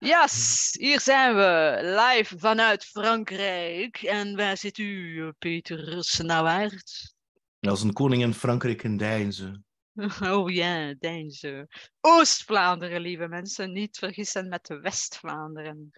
Yes, hier zijn we, live vanuit Frankrijk. En waar zit u, Peter Dat Als een koning in Frankrijk in Deinzen. Oh ja, Deinzen. Oost-Vlaanderen, lieve mensen, niet vergissen met West-Vlaanderen.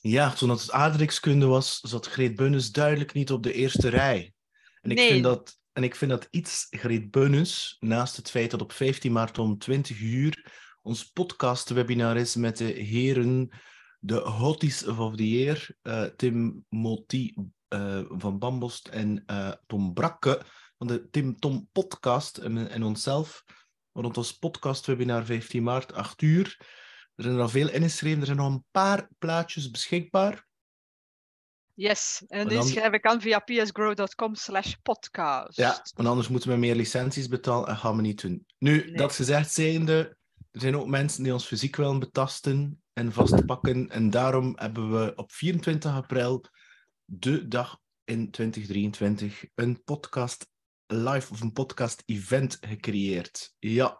Ja, toen het aardrijkskunde was, zat Greet Bunnes duidelijk niet op de eerste rij. En ik, nee. vind, dat, en ik vind dat iets, Greet Bunnes, naast het feit dat op 15 maart om 20 uur ons podcastwebinar is met de heren, de hotties of the year, Tim Moti eh, van Bambost en eh, Tom Brakke van de Tim Tom Podcast en, en onszelf. Rond ons podcastwebinar 15 maart, 8 uur. Er zijn er al veel ingeschreven, er zijn nog een paar plaatjes beschikbaar. Yes, en, die schrijf ik aan via psgrow.com slash podcast. Ja, want anders moeten we meer licenties betalen en gaan we niet doen. Nu, dat gezegd zijnde, er zijn ook mensen die ons fysiek wel betasten en vastpakken. En daarom hebben we op 24 april, de dag in 2023, een podcast live of een podcast event gecreëerd. Ja.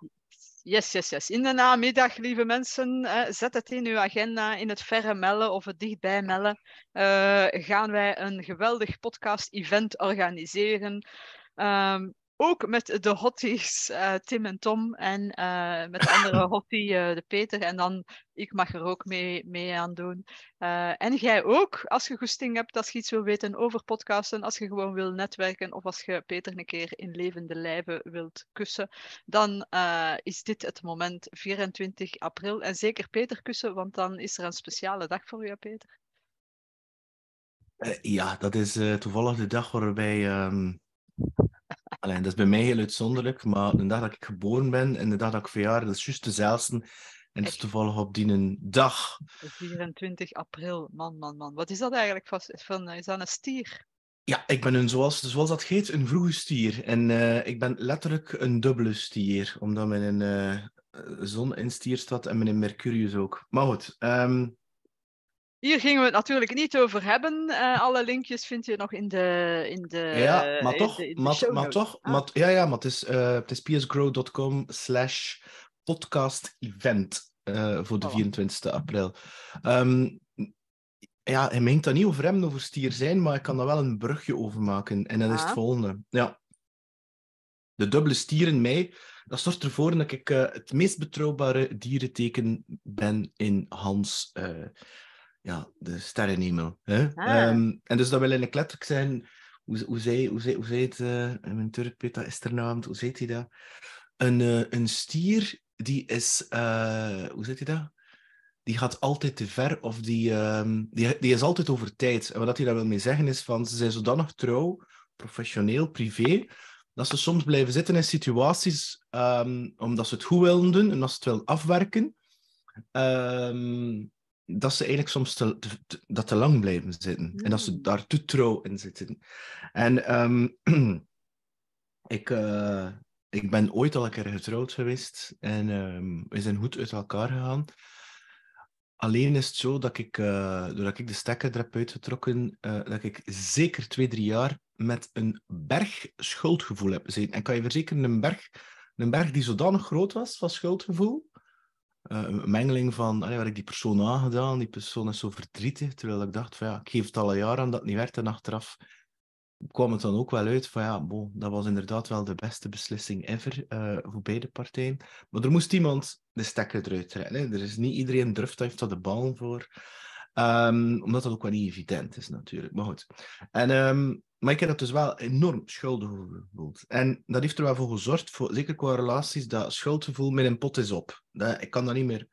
Yes, yes, yes. In de namiddag, lieve mensen, zet het in uw agenda, in het verre Mellen of het dichtbij Mellen. Eh, gaan wij een geweldig podcast-event organiseren. Um, ook met de hotties eh, Tim en Tom en eh, met de andere hottie eh, de Peter. En dan, ik mag er ook mee, mee aan doen. en jij ook, als je goesting hebt, als je iets wil weten over podcasten, als je gewoon wil netwerken of als je Peter een keer in levende lijven wilt kussen, dan is dit het moment, 24 april. En zeker Peter kussen, want dan is er een speciale dag voor jou, Peter. ja, dat is toevallig de dag waarbij... Um alleen. Dat is bij mij heel uitzonderlijk, maar de dag dat ik geboren ben en de dag dat ik verjaar, dat is juist dezelfde. En het is toevallig op die dag. 24 april, man, man, man. Wat is dat eigenlijk? Van, is dat een stier? Ja, ik ben een, zoals, zoals dat heet, een vroege stier. En eh, ik ben letterlijk een dubbele stier, omdat mijn een eh, zon in stier staat en mijn Mercurius ook. Maar goed, um, hier gingen we het natuurlijk niet over hebben. Eh, alle linkjes vind je nog in de. In de ja, eh, maar toch. maar, toch ah. maar, ja, ja, maar het is, eh, het is psgrow.com slash podcast event voor de oh. 24 april. Um, ja, hij mengt dat niet over hem over stier zijn, maar ik kan daar wel een brugje over maken. En dat is het ah. volgende. Ja. De dubbele stier in mij, dat zorgt ervoor dat ik het meest betrouwbare dierenteken ben in Hans ja, de sterrenhemel. Hè? Ah. Ehm, en dus dat wil de kletterk zijn, hoe, hoe, zij, hoe, ze hoe ze het, eh, mijn Turk weet dat naamd, hoe zegt hij dat? Een, eh, een stier die is, eh, hoe zegt hij dat? Die gaat altijd te ver of die, ehm, die, die is altijd over tijd. En wat hij daar wil mee zeggen is van ze zijn zodanig trouw, professioneel, privé, dat ze soms blijven zitten in situaties ehm, omdat ze het goed willen doen en als ze het willen afwerken. Um, dat ze eigenlijk soms te, dat te lang blijven zitten. En dat ze mm. daar te trouw in zitten. En ehm, ik, eh, ik ben ooit al een keer getrouwd geweest. En ehm, we zijn goed uit elkaar gegaan. Alleen is het zo dat ik, eh, doordat ik de stekker eruit uitgetrokken, uh, dat ik zeker twee, drie jaar met een berg schuldgevoel heb gezeten. En kan je verzekeren, een berg, een berg die zodanig groot was van schuldgevoel, eh, een mengeling van, allee, waar ik die persoon aangedaan, die persoon is zo verdrietig, terwijl ik dacht van ja, ik geef het al een jaar aan dat het niet werd en achteraf kwam het dan ook wel uit van ja, bon, dat was inderdaad wel de beste beslissing ever eh, voor beide partijen. Maar er moest iemand de stekker eruit trekken. Er is niet iedereen durft, daar heeft dat de bal voor. Ehm, omdat dat ook wel niet evident is natuurlijk. Maar goed. En, ehm, maar ik heb dat dus wel enorm schuldig gevoeld. En dat heeft er wel voor gezorgd, voor, zeker qua relaties, dat schuldgevoel met een pot is op. ik kan dat niet meer.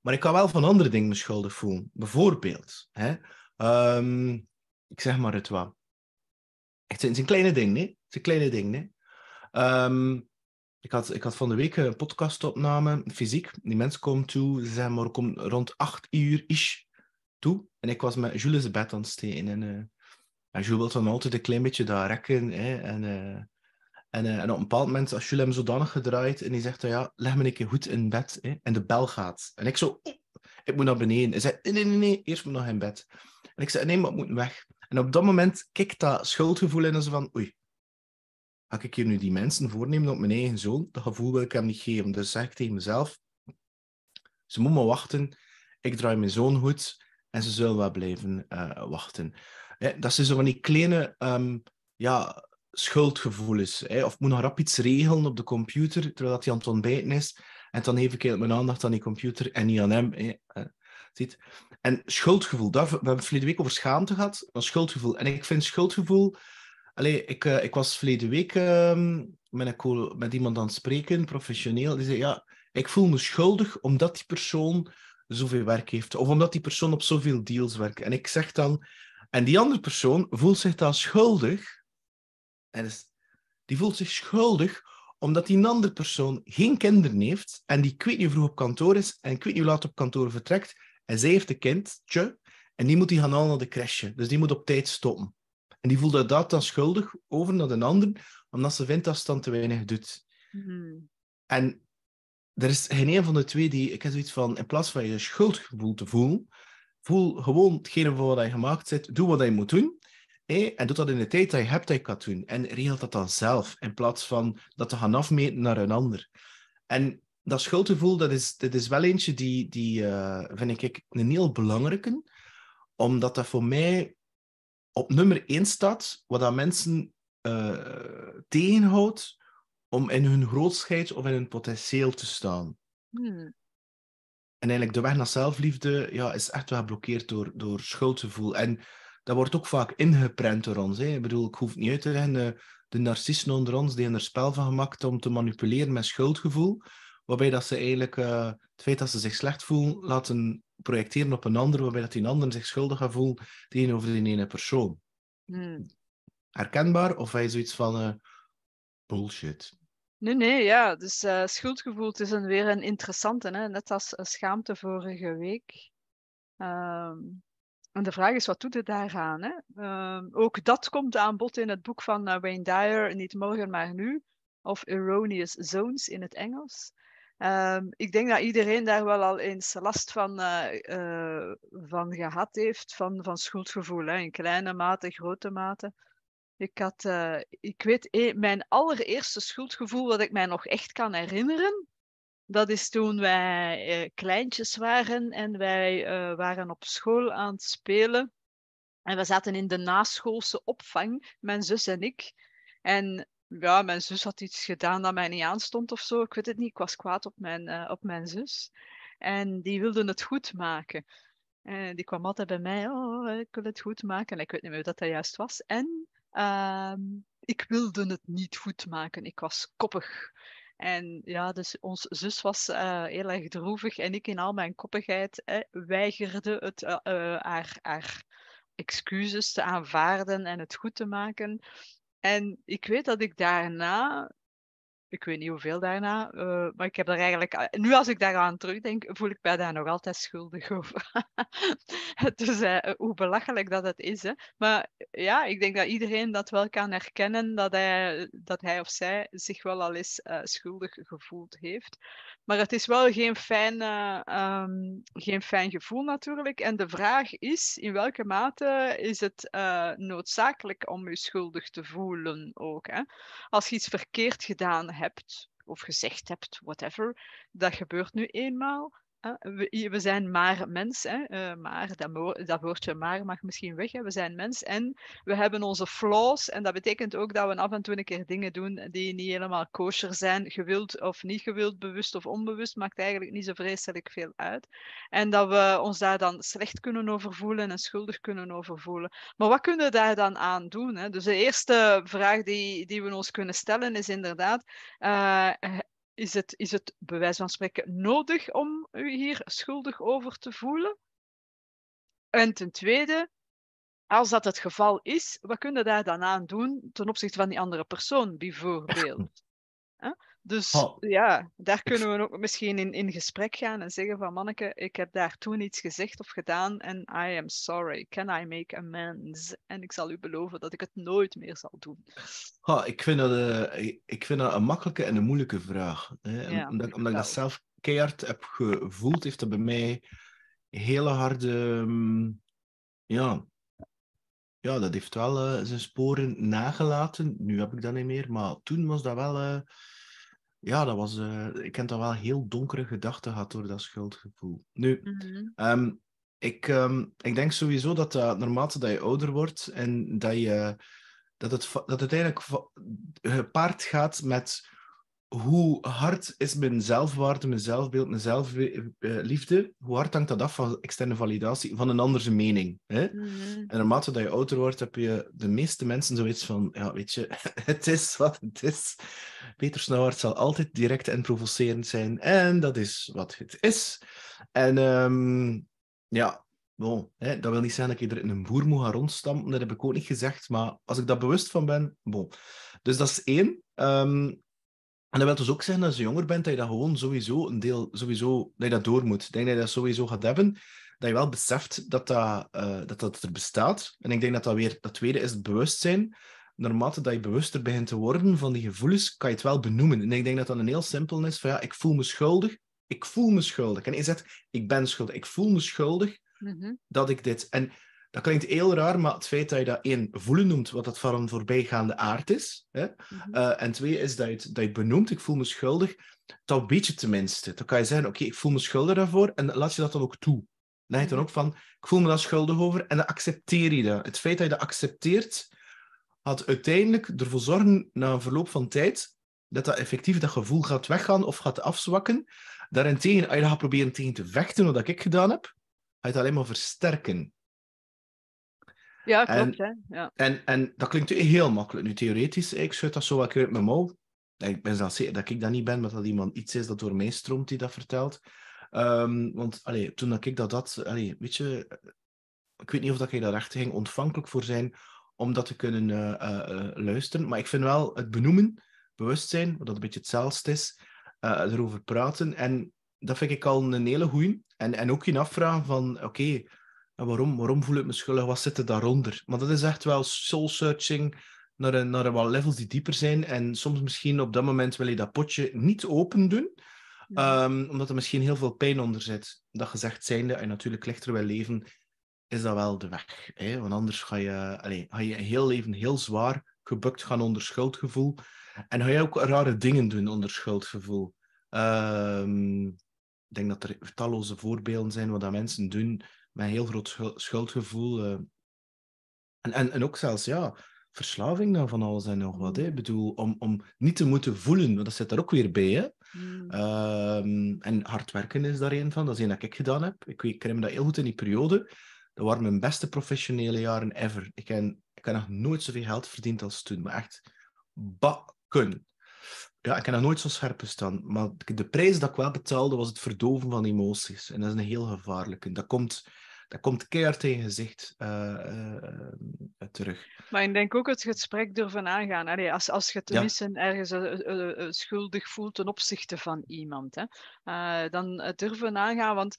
Maar ik kan wel van andere dingen me schuldig voelen. Bijvoorbeeld, hè, ehm, ik zeg maar het wat. het is een kleine ding, nee? Het is een kleine ding, nee? Ik had, ik had van de week een podcastopname, fysiek. Die mensen komen toe, ze zijn maar rond acht uur is toe. En ik was met Jules bed aan het steken. En, uh, Jules wil dan altijd een klein beetje daar rekken. Hè, en, eh, en, eh, en, op een bepaald moment, als Jules hem zodanig gedraaid en die zegt ja, leg me een keer goed in bed. Hè, en de bel gaat. En ik zo, ik moet naar beneden. Hij zei, nee, nee, nee, eerst moet nog in bed. En ik zei, nee, maar ik moet weg. En op dat moment kikt dat schuldgevoel in en ze van, oei, ga ik hier nu die mensen voornemen op mijn eigen zoon? Dat gevoel wil ik hem niet geven. Dus zeg ik tegen mezelf, ze moet maar wachten. Ik draai mijn zoon goed. En ze zullen wel blijven eh, wachten. dat is zo van die kleine ehm, ja, schuldgevoelens. Hè, of moet nog rap iets regelen op de computer, terwijl dat hij aan het ontbijten is. En dan even mijn aandacht aan die computer en niet aan hem. Eh, zit. En schuldgevoel, Dat we hebben verleden week over schaamte gehad, maar schuldgevoel. En ik vind schuldgevoel... Allee, ik, uh, ik was verleden week ehm, met, een, met iemand aan het spreken, professioneel. Die zei, ja, ik voel me schuldig omdat die persoon zoveel werk heeft. Of omdat die persoon op zoveel deals werkt. En ik zeg dan... En die andere persoon voelt zich dan schuldig. En die voelt zich schuldig omdat die andere persoon geen kinderen heeft en die ik weet niet vroeg op kantoor is en ik weet niet hoe laat op kantoor vertrekt. En zij heeft een kindje en die moet die gaan halen naar de crèche. Dus die moet op tijd stoppen. En die voelt dat dan schuldig over naar een ander, omdat ze vindt dat ze dan te weinig doet. Mhm. En er is geen een van de twee die... Ik heb zoiets van, in plaats van je schuldgevoel te voelen, voel gewoon hetgene voor wat je gemaakt hebt, doe wat je moet doen. en doe dat in de tijd dat je hebt dat je kan doen. En regel dat dan zelf, in plaats van dat te gaan afmeten naar een ander. En dat schuldgevoel, dat is, dat is wel eentje die, die eh, vind ik een heel belangrijke, omdat dat voor mij op nummer één staat, wat dat mensen eh, tegenhoudt om in hun grootsheid of in hun potentieel te staan. Hmm. En eigenlijk de weg naar zelfliefde ja, is echt wel geblokkeerd door, door schuldgevoel. En dat wordt ook vaak ingeprent door ons. Hè. Ik bedoel, ik hoef het niet uit te leggen. De, eh, de narcisten onder ons die er spel van gemaakt om te manipuleren met schuldgevoel. Waarbij dat ze eigenlijk eh, het feit dat ze zich slecht voelen laten projecteren op een ander. Waarbij dat die ander zich schuldig gaat voelen tegenover die ene persoon. Hmm. Herkenbaar? Of wij zoiets van eh, bullshit. Nee, nee, ja. Dus eh, schuldgevoel is een, weer een interessante, hè? net als schaamte vorige week. Ehm, en de vraag is, wat doet het daaraan? Hè? Ehm, ook dat komt aan bod in het boek van eh, Wayne Dyer, Niet morgen maar nu, of Erroneous Zones in het Engels. Ehm, ik denk dat iedereen daar wel al eens last van, eh, van gehad heeft, van, van schuldgevoel, hè? in kleine mate, grote mate. Ik had, eh, ik weet, eh, mijn allereerste schuldgevoel wat ik mij nog echt kan herinneren, dat is toen wij eh, kleintjes waren en wij waren op school aan het spelen. En we zaten in de naschoolse opvang, mijn zus en ik. En ja, mijn zus had iets gedaan dat mij niet aanstond of zo. Ik weet het niet, ik was kwaad op mijn, op mijn zus. En die wilde het goed maken. En die kwam altijd bij mij, oh, ik wil het goed maken. En ik weet niet meer hoe dat, dat juist was. En Ehm, ik wilde het niet goed maken. Ik was koppig. En ja, dus ons zus was eh, heel erg droevig en ik in al mijn koppigheid weigerde het, uh, haar, haar excuses te aanvaarden en het goed te maken. En ik weet dat ik daarna ik weet niet hoeveel daarna. Eh, maar ik heb daar eigenlijk, nu als ik daaraan terugdenk, voel ik mij daar nog altijd schuldig over. dus uh, hoe belachelijk dat het is. Hè? Maar ja, ik denk dat iedereen dat wel kan herkennen, dat hij, dat hij of zij zich wel al eens eh, schuldig gevoeld heeft. Maar het is wel geen fijn, ehm, geen fijn gevoel natuurlijk. En de vraag is, in welke mate is het noodzakelijk om je schuldig te voelen ook? Hè? Als je iets verkeerd gedaan hebt hebt of gezegd hebt, whatever, dat gebeurt nu eenmaal. Ah, we, zijn maar mens, hè? Eh, maar dat, woordje maar mag misschien weg. Hè? We zijn mens en we hebben onze flaws. En dat betekent ook dat we af en toe een keer dingen doen die niet helemaal kosher zijn, gewild of niet gewild, bewust of onbewust, maakt eigenlijk niet zo vreselijk veel uit. En dat we ons daar dan slecht kunnen over voelen en schuldig kunnen over voelen. Maar wat kunnen we daar dan aan doen? Hè? Dus de eerste vraag die, die we ons kunnen stellen is inderdaad. Eh, is het, is het van spreken nodig om u hier schuldig over te voelen? En ten tweede, als dat het geval is, wat kunnen je daar dan aan doen ten opzichte van die andere persoon, bijvoorbeeld? Dus ja, daar kunnen we ook misschien in, in gesprek gaan en zeggen van manneke, ik heb daar toen iets gezegd of gedaan en I am sorry, can I make amends? En ik zal u beloven dat ik het nooit meer zal doen. Oh, ik, vind dat, eh, ik vind dat een makkelijke en een moeilijke vraag. Hè? Ja, omdat, ik, omdat dat zelf keihard heb gevoeld, heeft dat bij mij hele harde... Mm, ja, ja, dat heeft wel eh, zijn sporen nagelaten. Nu heb ik dat niet meer, maar toen was dat wel... Eh, ja, dat was, eh, ik heb dan wel heel donkere gedachten gehad door dat schuldgevoel. Nu, mhm. ehm, ik, ehm, ik denk sowieso dat uh, naarmate dat je ouder wordt en dat, je, dat, het, dat het gepaard gaat met hoe hard is mijn zelfwaarde, mijn zelfbeeld, mijn zelfliefde, eh, hoe hard hangt dat af van externe validatie, van een andere mening? Hè? Mhm. En naarmate dat je ouder wordt, heb je de meeste mensen zoiets van, ja, weet je, het is wat het is. Peter Snauwaard zal altijd direct en provocerend zijn, en dat is wat het is. En ehm, ja, hè, dat wil niet zeggen dat ik er in een boer moet gaan rondstampen, dat heb ik ook niet gezegd, maar als ik daar bewust van ben, bon. Dus dat is één. Ehm, en dat wil dus ook zeggen dat als je jonger bent, dat je dat gewoon sowieso een deel, sowieso, dat je dat door moet. Ik denk dat je dat sowieso gaat hebben, dat je wel beseft dat dat, eh, dat, dat er bestaat. En ik denk dat dat weer, dat tweede is het bewustzijn. Naarmate dat je bewuster begint te worden van die gevoelens, kan je het wel benoemen. En ik denk dat dat een heel simpel is van ja, ik voel me schuldig, ik voel me schuldig. En je zegt, ik ben schuldig, ik voel me schuldig mhm. dat ik dit... En dat klinkt heel raar, maar het feit dat je dat één voelen noemt, wat dat van een voorbijgaande aard is. Hè? Mhm. Eh, en twee is dat je, dat je benoemt, ik voel me schuldig. Dat weet je tenminste. Dan kan je zeggen, oké, ik voel me schuldig daarvoor en laat je dat dan ook toe. heb je dan mhm. ook van, ik voel me daar schuldig over en dan accepteer je dat. Het feit dat je dat accepteert, had uiteindelijk ervoor zorgen, na een verloop van tijd, dat dat effectief dat gevoel gaat weggaan of gaat afzwakken. Daarentegen, als je gaat proberen tegen te vechten, wat ik gedaan heb, gaat je het alleen maar versterken. Ja, klopt. En, hè? Ja. En, en dat klinkt heel makkelijk. Nu, theoretisch, ik schud dat zo wat uit mijn mouw. Ik ben zelf zeker dat ik dat niet ben, maar dat iemand iets is dat door mij stroomt die dat vertelt. Ehm, want allee, toen ik dat had, weet je, ik weet niet of dat ik daar echt ging ontvankelijk voor zijn om dat te kunnen eh, eh, eh, luisteren. Maar ik vind wel het benoemen, bewustzijn, wat dat een beetje hetzelfde is, erover praten. En dat vind ik al een hele goeie. En, en ook in afvragen van, oké, waarom, waarom voel ik me schuldig? Wat zit er daaronder? Maar dat is echt wel soul-searching naar, een, naar een wat levels die dieper zijn. En soms misschien op dat moment wil je dat potje niet open doen, ehm, omdat er misschien heel veel pijn onder zit. Dat gezegd zijnde, en natuurlijk lichter wil leven, is dat wel de weg. Hè? Want anders ga je, allez, ga je heel leven heel zwaar gebukt gaan onder schuldgevoel. En ga je ook rare dingen doen onder schuldgevoel. Ehm, ik denk dat er talloze voorbeelden zijn wat dat mensen doen met een heel groot schuldgevoel. Eh. en, en, en ook zelfs, ja, verslaving dan van alles en nog wat. Hè. Mm. Ik bedoel, om, om niet te moeten voelen, want dat zit daar ook weer bij. Hè. Mm. Ehm, en hard werken is daar een van. Dat is één dat ik gedaan heb. Ik, weet, ik herinner me dat heel goed in die periode. Dat waren mijn beste professionele jaren ever. Ik heb, ik heb nog nooit zoveel geld verdiend als toen. Maar echt bakken ja, ik heb nog nooit zo scherp gestaan. Maar de prijs dat ik wel betaalde, was het verdoven van emoties. En dat is een heel gevaarlijke. Dat komt, dat komt keihard in je gezicht eh, eh, terug. Maar ik denk ook het gesprek durven aangaan. Allee, als, als je tenminste ergens schuldig voelt ten opzichte van iemand, hè, eh, dan durven aangaan. Want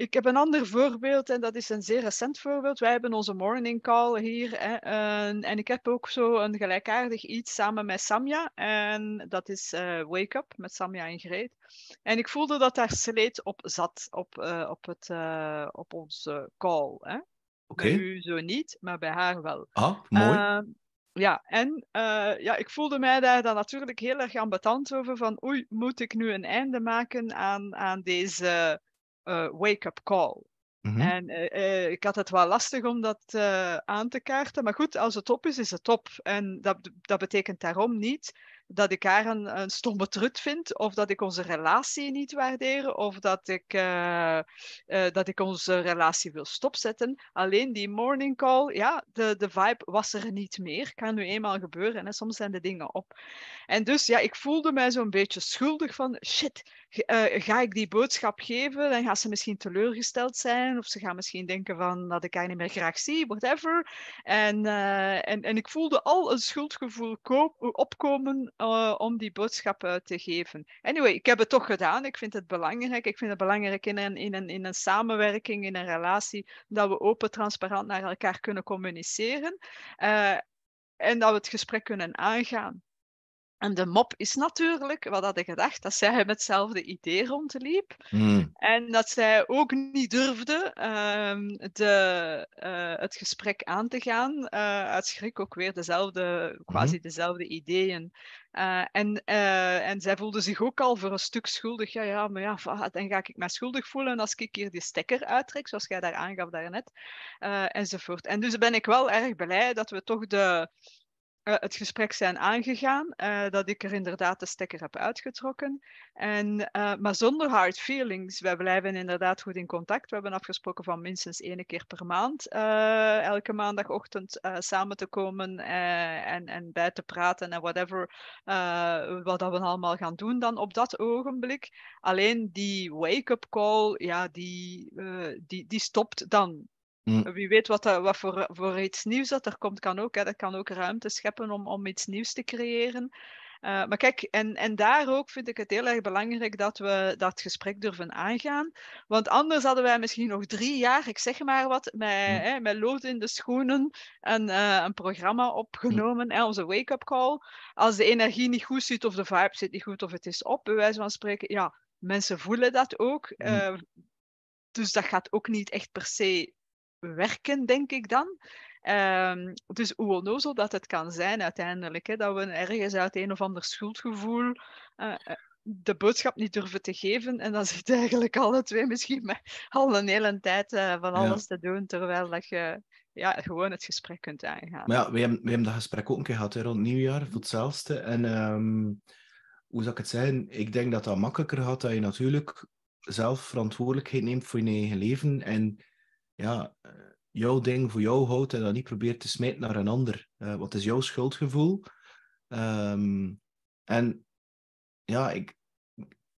ik heb een ander voorbeeld en dat is een zeer recent voorbeeld. Wij hebben onze morning call hier hè, en, ik heb ook zo een gelijkaardig iets samen met Samia En dat is eh, Wake Up met Samia en Greet. En ik voelde dat daar sleet op zat op, eh, op, het, eh, op onze call. Hè. Bij u zo niet, maar bij haar wel. Ah, mooi. Ehm, ja, en ja, ik voelde mij daar dan natuurlijk heel erg ambetant over van oei, moet ik nu een einde maken aan, aan deze eh, wake-up call. Mhm. En eh, eh, ik had het wel lastig om dat aan te kaarten. Maar goed, als het op is, is het op. En dat, dat betekent daarom niet dat ik haar een, stomme trut vind, of dat ik onze relatie niet waardeer, of dat ik, eh, eh, dat ik onze relatie wil stopzetten. Alleen die morning call, ja, de, de vibe was er niet meer. Kan nu eenmaal gebeuren en soms zijn de dingen op. En dus ja, ik voelde mij zo'n beetje schuldig van shit. Eh, ga ik die boodschap geven, dan gaat ze misschien teleurgesteld zijn. Of ze gaan misschien denken van dat ik haar niet meer graag zie, whatever. En, en, en ik voelde al een schuldgevoel opkomen eh, om die boodschap uh, te geven. Anyway, ik heb het toch gedaan. Ik vind het belangrijk. Ik vind het belangrijk in een, in een, in een samenwerking, in een relatie, dat we open, transparant naar elkaar kunnen communiceren. Eh, en dat we het gesprek kunnen aangaan. En de mop is natuurlijk, wat had ik gedacht, dat zij met hetzelfde idee rondliep. Hmm. En dat zij ook niet durfde ehm, de, eh, het gesprek aan te gaan. Uh, uit schrik ook weer dezelfde, quasi hmm. dezelfde ideeën. Eh, en, en zij voelde zich ook al voor een stuk schuldig. Ja, ja, maar ja, dan ga ik mij schuldig voelen als ik hier die stekker uittrek, zoals jij daar aangaf daarnet, enzovoort. En dus ben ik wel erg blij dat we toch de, eh, het gesprek zijn aangegaan, eh, dat ik er inderdaad de stekker heb uitgetrokken. En, eh, maar zonder hard feelings, wij blijven inderdaad goed in contact. We hebben afgesproken van minstens één keer per maand, elke maandagochtend samen te komen en, en bij te praten en whatever, wat dat we allemaal gaan doen dan op dat ogenblik. Alleen die wake-up call, ja, die, die, die stopt dan Mm. Wie weet wat, wat voor, voor, iets nieuws dat er komt, kan ook. Hè. Dat kan ook ruimte scheppen om, om iets nieuws te creëren. Eh, maar kijk, en, en daar ook vind ik het heel erg belangrijk dat we dat gesprek durven aangaan. Want anders hadden wij misschien nog drie jaar, ik zeg maar wat, met, mm. hè, met lood in de schoenen en eh, een programma opgenomen, mm. onze wake-up call. Als de energie niet goed zit of de vibe zit niet goed of het is op, bij wijze van spreken, ja, mensen voelen dat ook. Mm. Eh, dus dat gaat ook niet echt per se werken, denk ik dan. Um, dus hoe onnozel dat het kan zijn uiteindelijk, hè, dat we ergens uit een of ander schuldgevoel eh, eh, de boodschap niet durven te geven. En dan zit eigenlijk alle twee misschien al een hele tijd eh, van alles te doen, terwijl dat je ja, gewoon het gesprek kunt aangaan. Maar ja, we hebben, we hebben dat gesprek ook een keer gehad hè, rond nieuwjaar, voor hetzelfde. En ehm, hoe zou ik het zijn? Ik denk dat dat makkelijker gaat, dat je natuurlijk zelf verantwoordelijkheid neemt voor je eigen leven en ja, eh, jouw ding voor jou houdt en dat niet probeert te smijten naar een ander. Eh, wat is jouw schuldgevoel? Ehm, en ja, ik,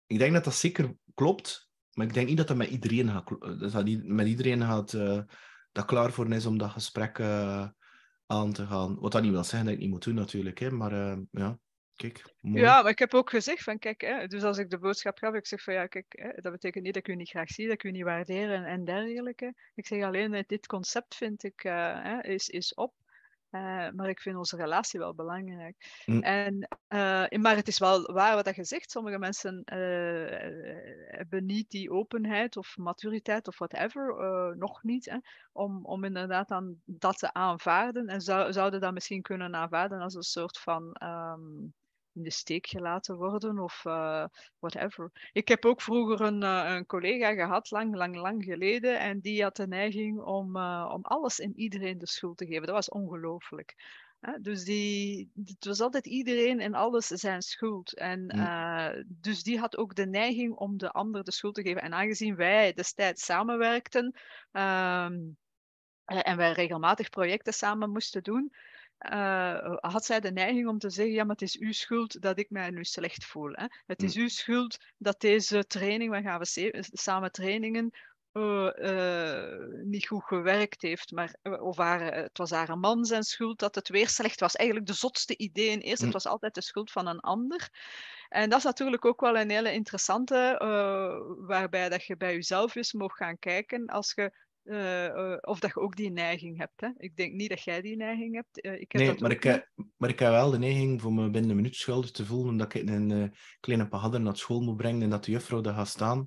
ik denk dat dat zeker klopt, maar ik denk niet dat dat met iedereen gaat, eh, dat dat niet, met iedereen gaat dat klaar voor is om dat gesprek aan te gaan. Wat dat niet wil zeggen dat ik niet moet doen natuurlijk, hè, maar ja. Ja, maar ik heb ook gezegd van kijk, hè, dus als ik de boodschap gaf, ik zeg van ja, kijk, hè, dat betekent niet dat ik u niet graag zie, dat ik u niet waardeer en, en dergelijke. Ik zeg alleen, dit concept vind ik, eh, hè, is, is op. Eh, maar ik vind onze relatie wel belangrijk. Mm. En, eh, maar het is wel waar wat je zegt. Sommige mensen hebben niet die openheid of maturiteit of whatever, nog niet, hè, om, om inderdaad aan dat te aanvaarden. En zou, zouden dat misschien kunnen aanvaarden als een soort van ehm, in de steek gelaten worden of uh, whatever. Ik heb ook vroeger een, eh, een, collega gehad, lang, lang, lang geleden, en die had de neiging om, eh, om alles en iedereen de schuld te geven. Dat was ongelooflijk. Dus die, het was altijd iedereen en alles zijn schuld. En hm. dus die had ook de neiging om de ander de schuld te geven. En aangezien wij destijds samenwerkten ehm, en wij regelmatig projecten samen moesten doen, eh, had zij de neiging om te zeggen, ja, maar het is uw schuld dat ik mij nu slecht voel. Hè? Het mm. is uw schuld dat deze training, we gaan we samen trainingen, eh, eh, niet goed gewerkt heeft. Maar, of haar, het was haar man zijn schuld dat het weer slecht was. Eigenlijk de zotste ideeën. Eerst, het mm. was altijd de schuld van een ander. En dat is natuurlijk ook wel een hele interessante, waarbij dat je bij jezelf eens mocht gaan kijken als je eh, eh, of dat je ook die neiging hebt. Hè? Ik denk niet dat jij die neiging hebt. Eh, ik heb nee, maar, ik, heb, maar ik heb wel de neiging om me binnen een minuut schuldig te voelen omdat ik een kleine pahader naar school moet brengen en dat de juffrouw daar gaat staan.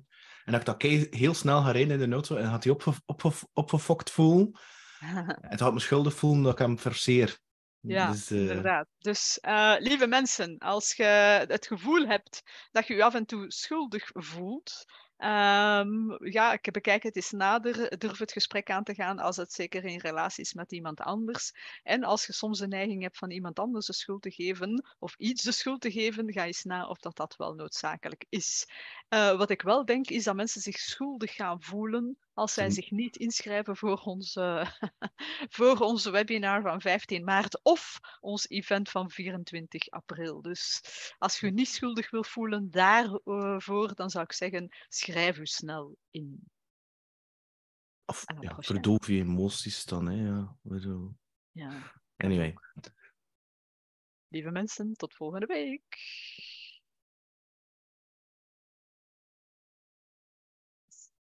En dat ik dat heel snel ga rijden in de auto en gaat die opge, opge, op opgefokt voel. het had me schuldig voelen dat ik hem verseer. Ja, dus, inderdaad. Dus lieve mensen, als je het gevoel hebt dat je je af en toe schuldig voelt, Um, ja, ik bekijk het eens nader. Durf het gesprek aan te gaan als het zeker in relatie is met iemand anders. En als je soms de neiging hebt van iemand anders de schuld te geven of iets de schuld te geven, ga eens na of dat, dat wel noodzakelijk is. Eh, wat ik wel denk is dat mensen zich schuldig gaan voelen als zij hm. zich niet inschrijven voor onze, eh, voor onze webinar van 15 maart of ons event van 24 april. Dus als je hm. niet schuldig wil voelen daarvoor, dan zou ik zeggen, schrijf u snel in. Of ja, verdoof je emoties dan, hè. Ja. ja. Anyway. Lieve mensen, tot volgende week.